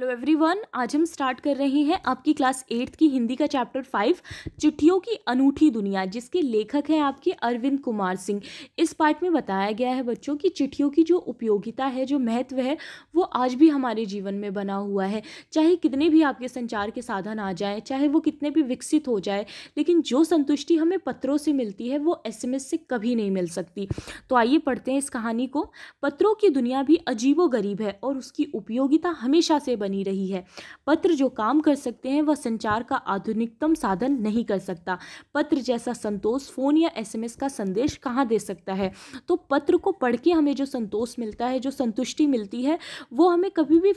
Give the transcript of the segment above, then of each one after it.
hello everyone आज हम start कर रहे हैं आपकी क्लास एट्थ की हिंदी का चैप्टर फाइव चिट्ठियों की अनूठी दुनिया जिसके लेखक हैं आपके अरविंद कुमार सिंह इस पार्ट में बताया गया है बच्चों की चिट्ठियों की जो उपयोगिता है जो महत्व है वो आज भी हमारे जीवन में बना हुआ है चाहे कितने भी आपके संचार के साधन आ जाए चाहे वो कितने भी विकसित हो जाए लेकिन जो संतुष्टि हमें पत्रों से मिलती है वो एस से कभी नहीं मिल सकती तो आइए पढ़ते हैं इस कहानी को पत्रों की दुनिया भी अजीबो गरीब है और उसकी उपयोगिता हमेशा से बनी रही है पत्र जो काम कर सकते हैं वह संचार का आधुनिकतम साधन नहीं कर सकता पत्र जैसा संतोष फ़ोन या एसएमएस का संदेश कहाँ दे सकता है तो पत्र को पढ़ के हमें जो संतोष मिलता है जो संतुष्टि मिलती है वो हमें कभी भी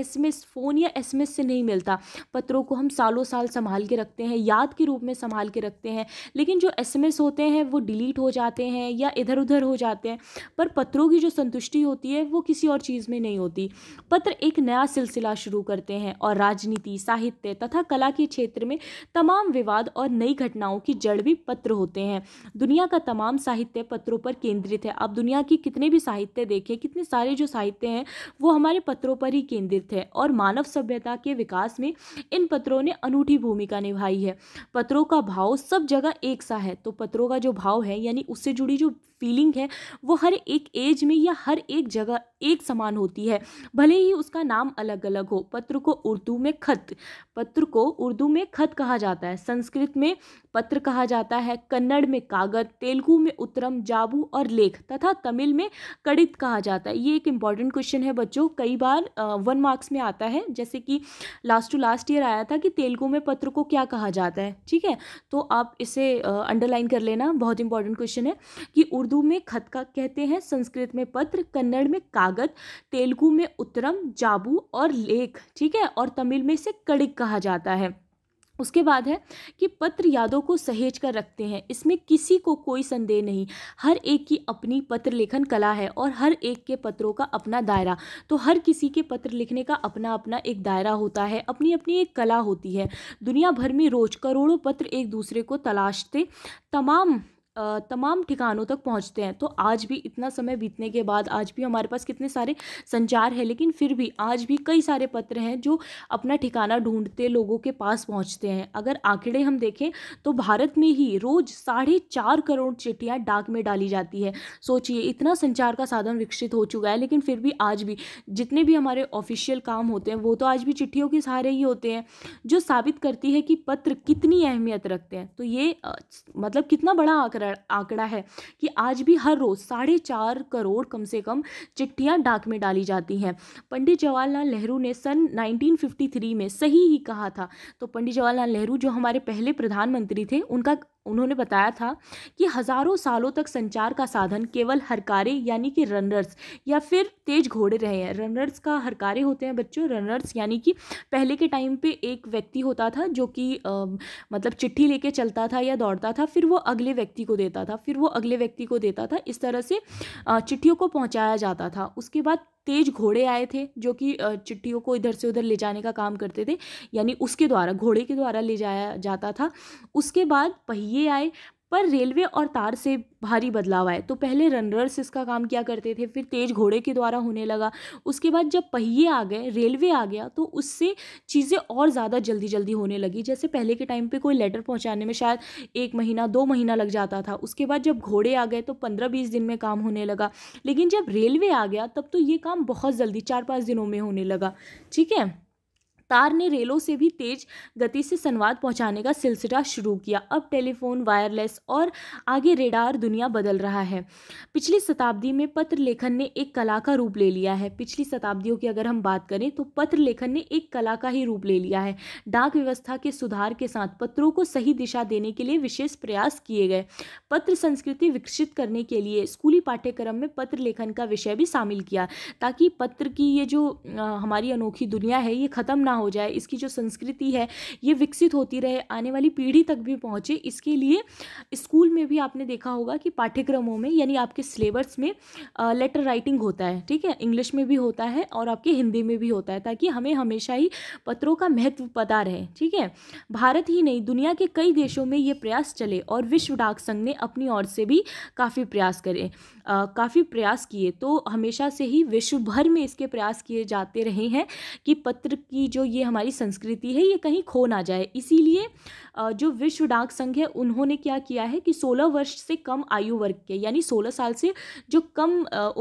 एसएमएस फ़ोन या एसएमएस से नहीं मिलता पत्रों को हम सालों साल संभाल के रखते हैं याद के रूप में संभाल के रखते हैं लेकिन जो एस होते हैं वो डिलीट हो जाते हैं या इधर उधर हो जाते हैं पर पत्रों की जो संतुष्टि होती है वो किसी और चीज़ में नहीं होती पत्र एक नया सिलसिला सिलसिला शुरू करते हैं और राजनीति साहित्य तथा कला के क्षेत्र में तमाम विवाद और नई घटनाओं की जड़ भी पत्र होते हैं दुनिया का तमाम साहित्य पत्रों पर केंद्रित है आप दुनिया की कितने भी साहित्य देखें कितने सारे जो साहित्य हैं वो हमारे पत्रों पर ही केंद्रित है और मानव सभ्यता के विकास में इन पत्रों ने अनूठी भूमिका निभाई है पत्रों का भाव सब जगह एक सा है तो पत्रों का जो भाव है यानी उससे जुड़ी जो फीलिंग है वो हर एक एज में या हर एक जगह एक समान होती है भले ही उसका नाम अलग अलग हो पत्र को उर्दू में खत पत्र को उर्दू में खत कहा जाता है संस्कृत में पत्र कहा जाता है कन्नड़ में कागज तेलुगु में उत्तरम जाबू और लेख तथा तमिल में कड़ित कहा जाता है ये एक इम्पॉर्टेंट क्वेश्चन है बच्चों कई बार वन मार्क्स में आता है जैसे कि लास्ट टू लास्ट ईयर आया था कि तेलुगु में पत्र को क्या कहा जाता है ठीक है तो आप इसे अंडरलाइन कर लेना बहुत इंपॉर्टेंट क्वेश्चन है कि उर्दू उर्दू में का कहते हैं संस्कृत में पत्र कन्नड़ में कागत तेलुगु में उत्तरम जाबू और लेख ठीक है और तमिल में इसे कड़िक कहा जाता है उसके बाद है कि पत्र यादों को सहेज कर रखते हैं इसमें किसी को कोई संदेह नहीं हर एक की अपनी पत्र लेखन कला है और हर एक के पत्रों का अपना दायरा तो हर किसी के पत्र लिखने का अपना अपना एक दायरा होता है अपनी अपनी एक कला होती है दुनिया भर में रोज करोड़ों पत्र एक दूसरे को तलाशते तमाम तमाम ठिकानों तक पहुंचते हैं तो आज भी इतना समय बीतने के बाद आज भी हमारे पास कितने सारे संचार है लेकिन फिर भी आज भी कई सारे पत्र हैं जो अपना ठिकाना ढूंढते लोगों के पास पहुंचते हैं अगर आंकड़े हम देखें तो भारत में ही रोज़ साढ़े चार करोड़ चिट्ठियाँ डाक में डाली जाती है सोचिए इतना संचार का साधन विकसित हो चुका है लेकिन फिर भी आज भी जितने भी हमारे ऑफिशियल काम होते हैं वो तो आज भी चिट्ठियों के सहारे ही होते हैं जो साबित करती है कि पत्र कितनी अहमियत रखते हैं तो ये मतलब कितना बड़ा आंकड़ा आंकड़ा है कि आज भी हर रोज़ साढ़े चार करोड़ कम से कम चिट्ठियां डाक में डाली जाती हैं पंडित जवाहरलाल नेहरू ने सन 1953 में सही ही कहा था तो पंडित जवाहरलाल नेहरू जो हमारे पहले प्रधानमंत्री थे उनका उन्होंने बताया था कि हज़ारों सालों तक संचार का साधन केवल हरकारे यानी कि रनर्स या फिर तेज घोड़े रहे हैं रनर्स का हरकारे होते हैं बच्चों रनर्स यानी कि पहले के टाइम पे एक व्यक्ति होता था जो कि मतलब चिट्ठी लेके चलता था या दौड़ता था फिर वो अगले व्यक्ति को देता था फिर वो अगले व्यक्ति को देता था इस तरह से चिट्ठियों को पहुँचाया जाता था उसके बाद तेज घोड़े आए थे जो कि चिट्ठियों को इधर से उधर ले जाने का काम करते थे यानी उसके द्वारा घोड़े के द्वारा ले जाया जाता था उसके बाद पहिए आए पर रेलवे और तार से भारी बदलाव आए तो पहले रनरर्स इसका काम किया करते थे फिर तेज घोड़े के द्वारा होने लगा उसके बाद जब पहिए आ गए रेलवे आ गया तो उससे चीज़ें और ज़्यादा जल्दी जल्दी होने लगी जैसे पहले के टाइम पे कोई लेटर पहुंचाने में शायद एक महीना दो महीना लग जाता था उसके बाद जब घोड़े आ गए तो पंद्रह बीस दिन में काम होने लगा लेकिन जब रेलवे आ गया तब तो ये काम बहुत जल्दी चार पाँच दिनों में होने लगा ठीक है तार ने रेलों से भी तेज गति से संवाद पहुंचाने का सिलसिला शुरू किया अब टेलीफोन वायरलेस और आगे रेडार दुनिया बदल रहा है पिछली शताब्दी में पत्र लेखन ने एक कला का रूप ले लिया है पिछली शताब्दियों की अगर हम बात करें तो पत्र लेखन ने एक कला का ही रूप ले लिया है डाक व्यवस्था के सुधार के साथ पत्रों को सही दिशा देने के लिए विशेष प्रयास किए गए पत्र संस्कृति विकसित करने के लिए स्कूली पाठ्यक्रम में पत्र लेखन का विषय भी शामिल किया ताकि पत्र की ये जो हमारी अनोखी दुनिया है ये ख़त्म ना हो जाए इसकी जो संस्कृति है ये विकसित होती रहे आने वाली पीढ़ी तक भी पहुँचे इसके लिए स्कूल में भी आपने देखा होगा कि पाठ्यक्रमों में यानी आपके सिलेबस में लेटर राइटिंग होता है ठीक है इंग्लिश में भी होता है और आपके हिंदी में भी होता है ताकि हमें हमेशा ही पत्रों का महत्व पता रहे ठीक है भारत ही नहीं दुनिया के कई देशों में ये प्रयास चले और विश्व डाक संघ ने अपनी ओर से भी काफ़ी प्रयास करे काफ़ी प्रयास किए तो हमेशा से ही विश्व भर में इसके प्रयास किए जाते रहे हैं कि पत्र की जो ये हमारी संस्कृति है ये कहीं खो ना जाए इसीलिए जो विश्व डाक संघ है उन्होंने क्या किया है कि सोलह वर्ष से कम आयु वर्ग के यानी सोलह साल से जो कम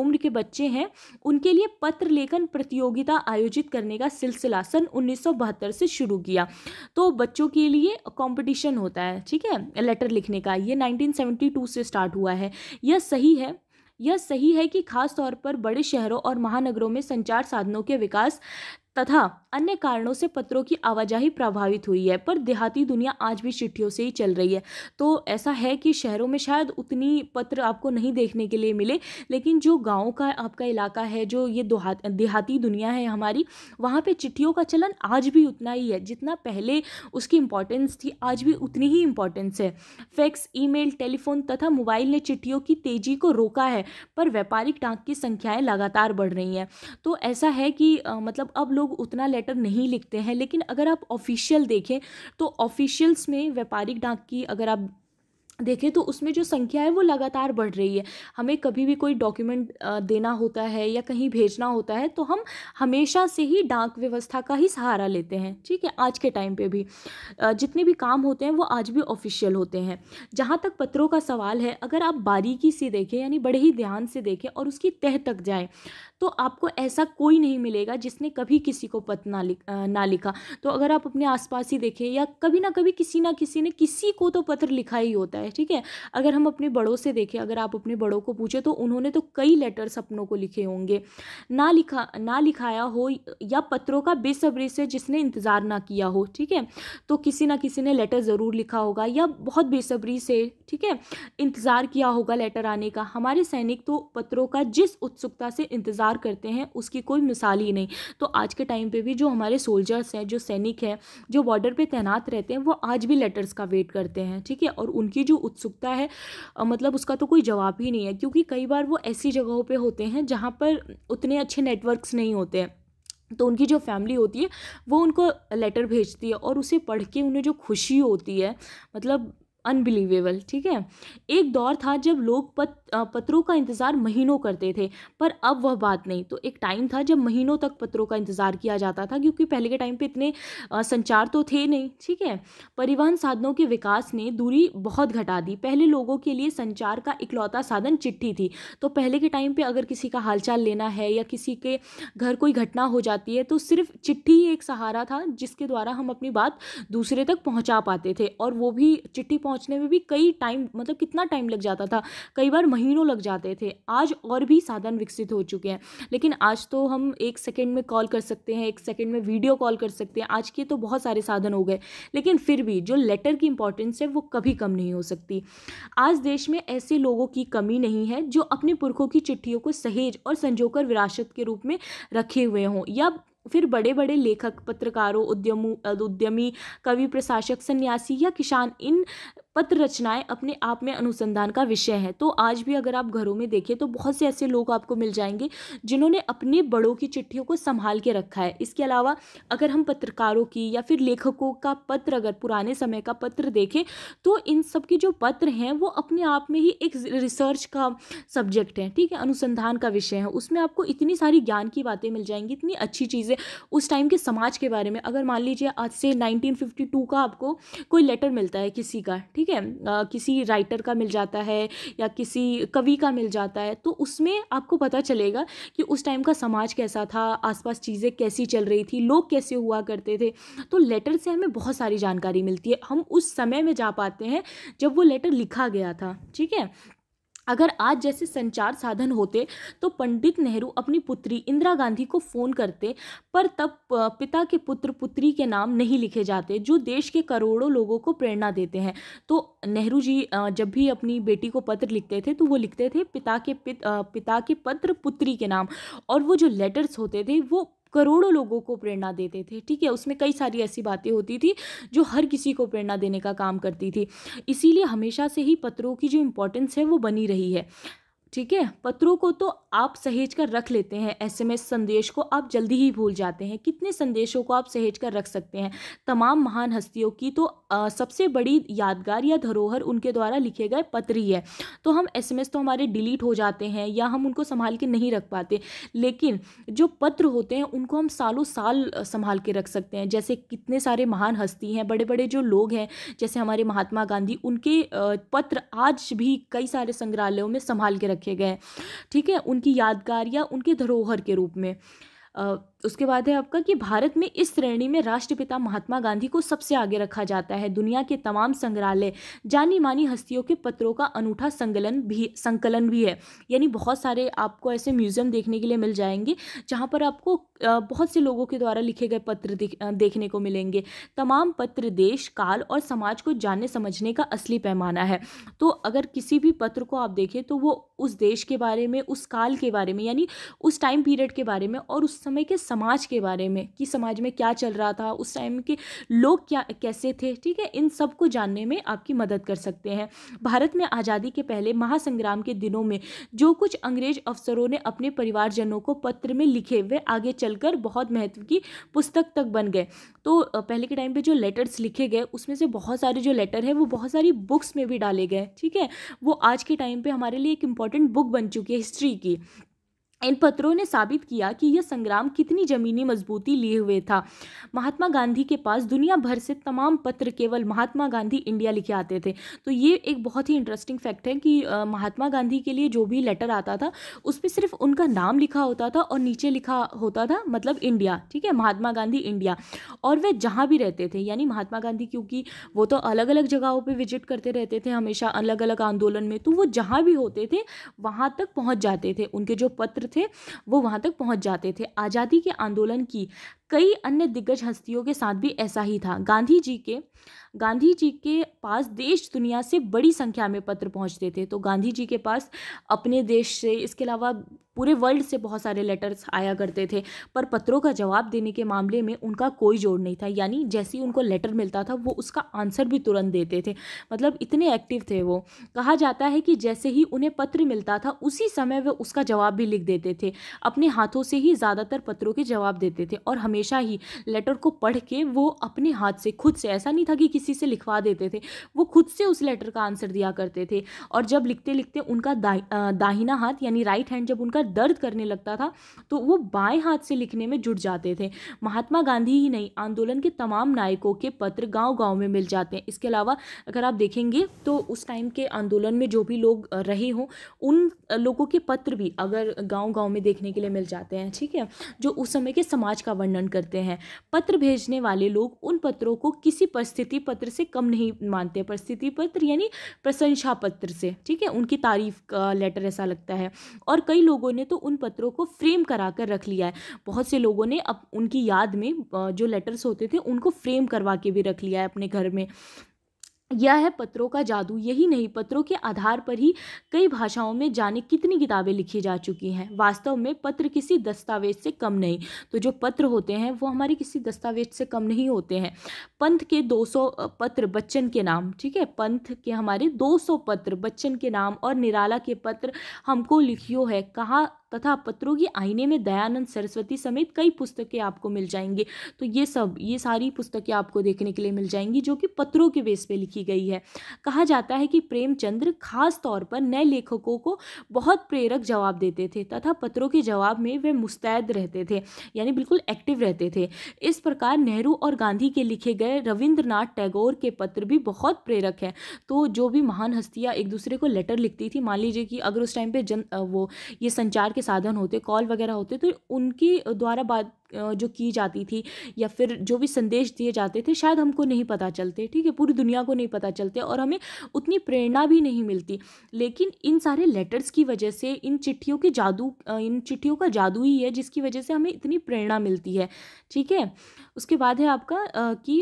उम्र के बच्चे हैं उनके लिए पत्र लेखन प्रतियोगिता आयोजित करने का सिलसिला सन उन्नीस से शुरू किया तो बच्चों के लिए कॉम्पिटिशन होता है ठीक है लेटर लिखने का ये नाइनटीन से स्टार्ट हुआ है यह सही है यह सही है कि खास तौर पर बड़े शहरों और महानगरों में संचार साधनों के विकास तथा अन्य कारणों से पत्रों की आवाजाही प्रभावित हुई है पर देहाती दुनिया आज भी चिट्ठियों से ही चल रही है तो ऐसा है कि शहरों में शायद उतनी पत्र आपको नहीं देखने के लिए मिले लेकिन जो गाँव का आपका इलाका है जो ये देहाती दुनिया है हमारी वहाँ पर चिट्ठियों का चलन आज भी उतना ही है जितना पहले उसकी इंपॉर्टेंस थी आज भी उतनी ही इम्पॉर्टेंस है फैक्स ईमेल टेलीफोन तथा मोबाइल ने चिट्ठियों की तेज़ी को रोका है पर व्यापारिक टांक की संख्याएं लगातार बढ़ रही हैं तो ऐसा है कि आ, मतलब अब लोग लोग उतना लेटर नहीं लिखते हैं लेकिन अगर आप ऑफिशियल देखें तो ऑफिशियल्स में व्यापारिक डाक की अगर आप देखें तो उसमें जो संख्या है वो लगातार बढ़ रही है हमें कभी भी कोई डॉक्यूमेंट देना होता है या कहीं भेजना होता है तो हम हमेशा से ही डाक व्यवस्था का ही सहारा लेते हैं ठीक है आज के टाइम पे भी जितने भी काम होते हैं वो आज भी ऑफिशियल होते हैं जहाँ तक पत्रों का सवाल है अगर आप बारीकी से देखें यानी बड़े ही ध्यान से देखें और उसकी तह तक जाएँ तो आपको ऐसा कोई नहीं मिलेगा जिसने कभी किसी को पत ना लिख ना लिखा तो अगर आप अपने आसपास ही देखें या कभी ना कभी किसी ना किसी ने किसी को तो पत्र लिखा ही होता है है ठीक है अगर हम अपने बड़ों से देखें अगर आप अपने बड़ों को पूछें तो उन्होंने तो कई लेटर सपनों को लिखे होंगे ना लिखा ना लिखाया हो या पत्रों का बेसब्री से जिसने इंतज़ार ना किया हो ठीक है तो किसी ना किसी ने लेटर ज़रूर लिखा होगा या बहुत बेसब्री से ठीक है इंतज़ार किया होगा लेटर आने का हमारे सैनिक तो पत्रों का जिस उत्सुकता से इंतज़ार करते हैं उसकी कोई मिसाल ही नहीं तो आज के टाइम पे भी जो हमारे सोल्जर्स हैं जो सैनिक हैं जो बॉर्डर पे तैनात रहते हैं वो आज भी लेटर्स का वेट करते हैं ठीक है और उनकी जो उत्सुकता है मतलब उसका तो कोई जवाब ही नहीं है क्योंकि कई बार वो ऐसी जगहों पर होते हैं जहाँ पर उतने अच्छे नेटवर्क्स नहीं होते हैं तो उनकी जो फैमिली होती है वो उनको लेटर भेजती है और उसे पढ़ के उन्हें जो खुशी होती है मतलब अनबिलीवेबल ठीक है एक दौर था जब लोग पत, पत्रों का इंतज़ार महीनों करते थे पर अब वह बात नहीं तो एक टाइम था जब महीनों तक पत्रों का इंतज़ार किया जाता था क्योंकि पहले के टाइम पे इतने संचार तो थे नहीं ठीक है परिवहन साधनों के विकास ने दूरी बहुत घटा दी पहले लोगों के लिए संचार का इकलौता साधन चिट्ठी थी तो पहले के टाइम पर अगर किसी का हालचाल लेना है या किसी के घर कोई घटना हो जाती है तो सिर्फ चिट्ठी एक सहारा था जिसके द्वारा हम अपनी बात दूसरे तक पहुँचा पाते थे और वो भी चिट्ठी पहुँच पहुंचने में भी कई टाइम मतलब कितना टाइम लग जाता था कई बार महीनों लग जाते थे आज और भी साधन विकसित हो चुके हैं लेकिन आज तो हम एक सेकेंड में कॉल कर सकते हैं एक सेकेंड में वीडियो कॉल कर सकते हैं आज के तो बहुत सारे साधन हो गए लेकिन फिर भी जो लेटर की इंपॉर्टेंस है वो कभी कम नहीं हो सकती आज देश में ऐसे लोगों की कमी नहीं है जो अपने पुरखों की चिट्ठियों को सहेज और संजोकर विरासत के रूप में रखे हुए हों या फिर बड़े बड़े लेखक पत्रकारों उद्यमों उद्यमी कवि प्रशासक सन्यासी या किसान इन पत्र रचनाएं अपने आप में अनुसंधान का विषय है तो आज भी अगर आप घरों में देखें तो बहुत से ऐसे लोग आपको मिल जाएंगे जिन्होंने अपने बड़ों की चिट्ठियों को संभाल के रखा है इसके अलावा अगर हम पत्रकारों की या फिर लेखकों का पत्र अगर पुराने समय का पत्र देखें तो इन सबके जो पत्र हैं वो अपने आप में ही एक रिसर्च का सब्जेक्ट है ठीक है अनुसंधान का विषय है उसमें आपको इतनी सारी ज्ञान की बातें मिल जाएंगी इतनी अच्छी चीज़ें उस टाइम के समाज के बारे में अगर मान लीजिए आज से नाइनटीन का आपको कोई लेटर मिलता है किसी का ठीक ठीक है किसी राइटर का मिल जाता है या किसी कवि का मिल जाता है तो उसमें आपको पता चलेगा कि उस टाइम का समाज कैसा था आसपास चीज़ें कैसी चल रही थी लोग कैसे हुआ करते थे तो लेटर से हमें बहुत सारी जानकारी मिलती है हम उस समय में जा पाते हैं जब वो लेटर लिखा गया था ठीक है अगर आज जैसे संचार साधन होते तो पंडित नेहरू अपनी पुत्री इंदिरा गांधी को फ़ोन करते पर तब पिता के पुत्र पुत्री के नाम नहीं लिखे जाते जो देश के करोड़ों लोगों को प्रेरणा देते हैं तो नेहरू जी जब भी अपनी बेटी को पत्र लिखते थे तो वो लिखते थे पिता के पित, पिता के पत्र पुत्री के नाम और वो जो लेटर्स होते थे वो करोड़ों लोगों को प्रेरणा देते थे ठीक है उसमें कई सारी ऐसी बातें होती थी जो हर किसी को प्रेरणा देने का काम करती थी इसीलिए हमेशा से ही पत्रों की जो इम्पोर्टेंस है वो बनी रही है ठीक है पत्रों को तो आप सहेज कर रख लेते हैं एसएमएस संदेश को आप जल्दी ही भूल जाते हैं कितने संदेशों को आप सहेज कर रख सकते हैं तमाम महान हस्तियों की तो आ, सबसे बड़ी यादगार या धरोहर उनके द्वारा लिखे गए पत्र ही है तो हम एसएमएस तो हमारे डिलीट हो जाते हैं या हम उनको संभाल के नहीं रख पाते लेकिन जो पत्र होते हैं उनको हम सालों साल संभाल के रख सकते हैं जैसे कितने सारे महान हस्ती हैं बड़े बड़े जो लोग हैं जैसे हमारे महात्मा गांधी उनके पत्र आज भी कई सारे संग्रहालयों में संभाल के रख रखे गए ठीक है उनकी यादगार या उनके धरोहर के रूप में उसके बाद है आपका कि भारत में इस श्रेणी में राष्ट्रपिता महात्मा गांधी को सबसे आगे रखा जाता है दुनिया के तमाम संग्रहालय जानी मानी हस्तियों के पत्रों का अनूठा संकलन भी संकलन भी है यानी बहुत सारे आपको ऐसे म्यूजियम देखने के लिए मिल जाएंगे जहाँ पर आपको बहुत से लोगों के द्वारा लिखे गए पत्र देखने को मिलेंगे तमाम पत्र देश काल और समाज को जानने समझने का असली पैमाना है तो अगर किसी भी पत्र को आप देखें तो वो उस देश के बारे में उस काल के बारे में यानी उस टाइम पीरियड के बारे में और उस समय के समाज के बारे में कि समाज में क्या चल रहा था उस टाइम के लोग क्या कैसे थे ठीक है इन सब को जानने में आपकी मदद कर सकते हैं भारत में आज़ादी के पहले महासंग्राम के दिनों में जो कुछ अंग्रेज अफसरों ने अपने परिवारजनों को पत्र में लिखे वे आगे चलकर बहुत महत्व की पुस्तक तक बन गए तो पहले के टाइम पे जो लेटर्स लिखे गए उसमें से बहुत सारे जो लेटर है वो बहुत सारी बुक्स में भी डाले गए ठीक है वो आज के टाइम पे हमारे लिए एक इम्पॉर्टेंट बुक बन चुकी है हिस्ट्री की इन पत्रों ने साबित किया कि यह संग्राम कितनी जमीनी मजबूती लिए हुए था महात्मा गांधी के पास दुनिया भर से तमाम पत्र केवल महात्मा गांधी इंडिया लिखे आते थे तो ये एक बहुत ही इंटरेस्टिंग फैक्ट है कि महात्मा गांधी के लिए जो भी लेटर आता था उस पर सिर्फ उनका नाम लिखा होता था और नीचे लिखा होता था मतलब इंडिया ठीक है महात्मा गांधी इंडिया और वे जहाँ भी रहते थे यानी महात्मा गांधी क्योंकि वो तो अलग अलग जगहों पर विजिट करते रहते थे हमेशा अलग अलग आंदोलन में तो वो जहाँ भी होते थे वहाँ तक पहुँच जाते थे उनके जो पत्र थे वो वहाँ तक पहुँच जाते थे आज़ादी के आंदोलन की कई अन्य दिग्गज हस्तियों के साथ भी ऐसा ही था गांधी जी के गांधी जी के पास देश दुनिया से बड़ी संख्या में पत्र पहुंचते थे तो गांधी जी के पास अपने देश से इसके अलावा पूरे वर्ल्ड से बहुत सारे लेटर्स आया करते थे पर पत्रों का जवाब देने के मामले में उनका कोई जोड़ नहीं था यानी जैसे ही उनको लेटर मिलता था वो उसका आंसर भी तुरंत देते थे मतलब इतने एक्टिव थे वो कहा जाता है कि जैसे ही उन्हें पत्र मिलता था उसी समय वे उसका जवाब भी लिख देते थे अपने हाथों से ही ज़्यादातर पत्रों के जवाब देते थे और हमेशा ही लेटर को पढ़ के वो अपने हाथ से खुद से ऐसा नहीं था कि किसी से लिखवा देते थे वो खुद से उस लेटर का आंसर दिया करते थे और जब लिखते लिखते उनका दा, दाहिना हाथ यानी राइट हैंड जब उनका दर्द करने लगता था तो वो बाएं हाथ से लिखने में जुट जाते थे महात्मा गांधी ही नहीं आंदोलन के तमाम नायकों के पत्र गांव गांव में मिल जाते हैं इसके अलावा अगर आप देखेंगे तो उस टाइम के आंदोलन में जो भी लोग रहे हों उन लोगों के पत्र भी अगर गाँव गाँव में देखने के लिए मिल जाते हैं ठीक है जो उस समय के समाज का वर्णन करते हैं पत्र भेजने वाले लोग उन पत्रों को किसी परिस्थिति पत्र से कम नहीं मानते परिस्थिति पत्र यानी प्रशंसा पत्र से ठीक है उनकी तारीफ का लेटर ऐसा लगता है और कई लोगों लोगों ने तो उन पत्रों को फ्रेम करा कर रख लिया है बहुत से लोगों ने अब उनकी याद में जो लेटर्स होते थे उनको फ्रेम करवा के भी रख लिया है अपने घर में यह है पत्रों का जादू यही नहीं पत्रों के आधार पर ही कई भाषाओं में जाने कितनी किताबें लिखी जा चुकी हैं वास्तव में पत्र किसी दस्तावेज से कम नहीं तो जो पत्र होते हैं वो हमारे किसी दस्तावेज से कम नहीं होते हैं पंथ के 200 पत्र बच्चन के नाम ठीक है पंथ के हमारे 200 पत्र बच्चन के नाम और निराला के पत्र हमको लिखियो है कहाँ तथा पत्रों की आईने में दयानंद सरस्वती समेत कई पुस्तकें आपको मिल जाएंगी तो ये सब ये सारी पुस्तकें आपको देखने के लिए मिल जाएंगी जो कि पत्रों के बेस पे लिखी गई है कहा जाता है कि प्रेमचंद्र खास तौर पर नए लेखकों को बहुत प्रेरक जवाब देते थे तथा पत्रों के जवाब में वे मुस्तैद रहते थे यानी बिल्कुल एक्टिव रहते थे इस प्रकार नेहरू और गांधी के लिखे गए रविंद्रनाथ टैगोर के पत्र भी बहुत प्रेरक हैं तो जो भी महान हस्तियाँ एक दूसरे को लेटर लिखती थी मान लीजिए कि अगर उस टाइम पर जन वो ये संचार के साधन होते कॉल वगैरह होते तो उनके द्वारा बात जो की जाती थी या फिर जो भी संदेश दिए जाते थे शायद हमको नहीं पता चलते ठीक है पूरी दुनिया को नहीं पता चलते और हमें उतनी प्रेरणा भी नहीं मिलती लेकिन इन सारे लेटर्स की वजह से इन चिट्ठियों के जादू इन चिट्ठियों का जादू ही है जिसकी वजह से हमें इतनी प्रेरणा मिलती है ठीक है उसके बाद है आपका कि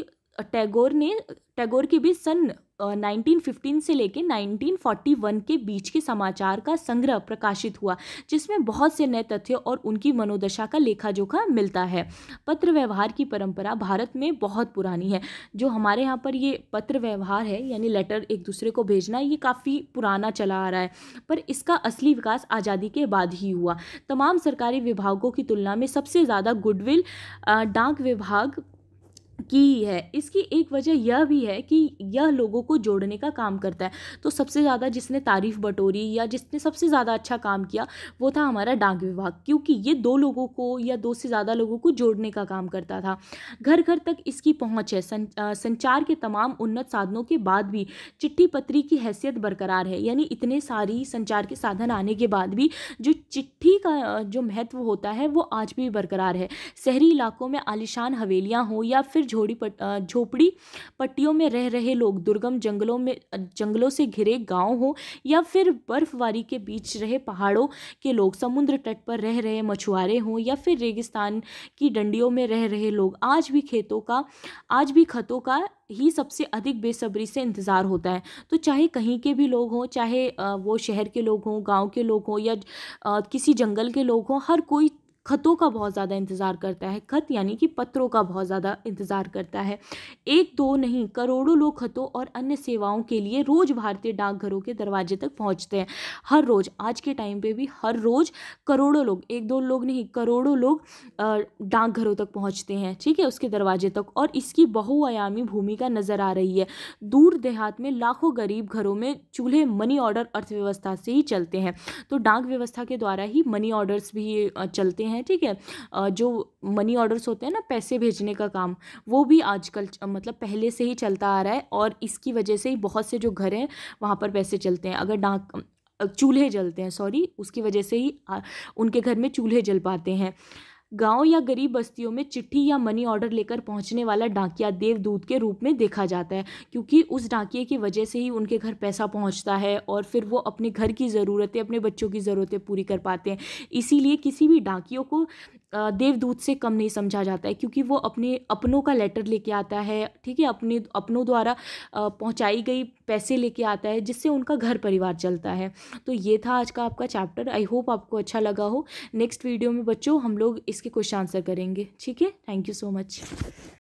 टैगोर ने टैगोर के भी सन 1915 से लेकर 1941 के बीच के समाचार का संग्रह प्रकाशित हुआ जिसमें बहुत से नए तथ्य और उनकी मनोदशा का लेखा जोखा मिलता है पत्र व्यवहार की परंपरा भारत में बहुत पुरानी है जो हमारे यहाँ पर ये पत्र व्यवहार है यानी लेटर एक दूसरे को भेजना ये काफ़ी पुराना चला आ रहा है पर इसका असली विकास आज़ादी के बाद ही हुआ तमाम सरकारी विभागों की तुलना में सबसे ज़्यादा गुडविल डाक विभाग की है इसकी एक वजह यह भी है कि यह लोगों को जोड़ने का काम करता है तो सबसे ज़्यादा जिसने तारीफ़ बटोरी या जिसने सबसे ज़्यादा अच्छा काम किया वो था हमारा डाक विभाग क्योंकि ये दो लोगों को या दो से ज़्यादा लोगों को जोड़ने का काम करता था घर घर तक इसकी पहुँच है सं, आ, संचार के तमाम उन्नत साधनों के बाद भी चिट्ठी पत्री की हैसियत बरकरार है यानी इतने सारी संचार के साधन आने के बाद भी जो चिट्ठी का जो महत्व होता है वो आज भी बरकरार है शहरी इलाकों में आलिशान हवेलियाँ हों या फिर झोड़ी पट झोपड़ी पट्टियों में रह रहे लोग दुर्गम जंगलों में जंगलों से घिरे गाँव हों या फिर बर्फबारी के बीच रहे पहाड़ों के लोग समुद्र तट पर रह रहे मछुआरे हों या फिर रेगिस्तान की डंडियों में रह रहे लोग आज भी खेतों का आज भी खतों का ही सबसे अधिक बेसब्री से इंतज़ार होता है तो चाहे कहीं के भी लोग हों चाहे वो शहर के लोग हों गांव के लोग हों या किसी जंगल के लोग हों हर कोई ख़तों का बहुत ज़्यादा इंतज़ार करता है ख़त यानी कि पत्रों का बहुत ज़्यादा इंतज़ार करता है एक दो नहीं करोड़ों लोग ख़तों और अन्य सेवाओं के लिए रोज़ भारतीय डाकघरों के दरवाजे तक पहुँचते हैं हर रोज़ आज के टाइम पर भी हर रोज़ करोड़ों लोग एक दो लोग नहीं करोड़ों लोग डाकघरों तक पहुँचते हैं ठीक है उसके दरवाजे तक और इसकी बहुआयामी भूमिका नज़र आ रही है दूर देहात में लाखों गरीब घरों में चूल्हे मनी ऑर्डर अर्थव्यवस्था से ही चलते हैं तो डाक व्यवस्था के द्वारा ही मनी ऑर्डर्स भी चलते हैं हैं ठीक है जो मनी ऑर्डर्स होते हैं ना पैसे भेजने का काम वो भी आजकल मतलब पहले से ही चलता आ रहा है और इसकी वजह से ही बहुत से जो घर हैं वहाँ पर पैसे चलते हैं अगर डाक चूल्हे जलते हैं सॉरी उसकी वजह से ही उनके घर में चूल्हे जल पाते हैं गांव या गरीब बस्तियों में चिट्ठी या मनी ऑर्डर लेकर पहुंचने वाला डाकिया देवदूत के रूप में देखा जाता है क्योंकि उस डाकिए की वजह से ही उनके घर पैसा पहुंचता है और फिर वो अपने घर की ज़रूरतें अपने बच्चों की ज़रूरतें पूरी कर पाते हैं इसीलिए किसी भी डाकियों को देवदूत से कम नहीं समझा जाता है क्योंकि वो अपने अपनों का लेटर लेके आता है ठीक है अपने अपनों द्वारा पहुंचाई गई पैसे लेके आता है जिससे उनका घर परिवार चलता है तो ये था आज का आपका चैप्टर आई होप आपको अच्छा लगा हो नेक्स्ट वीडियो में बच्चों हम लोग इसके क्वेश्चन आंसर करेंगे ठीक है थैंक यू सो मच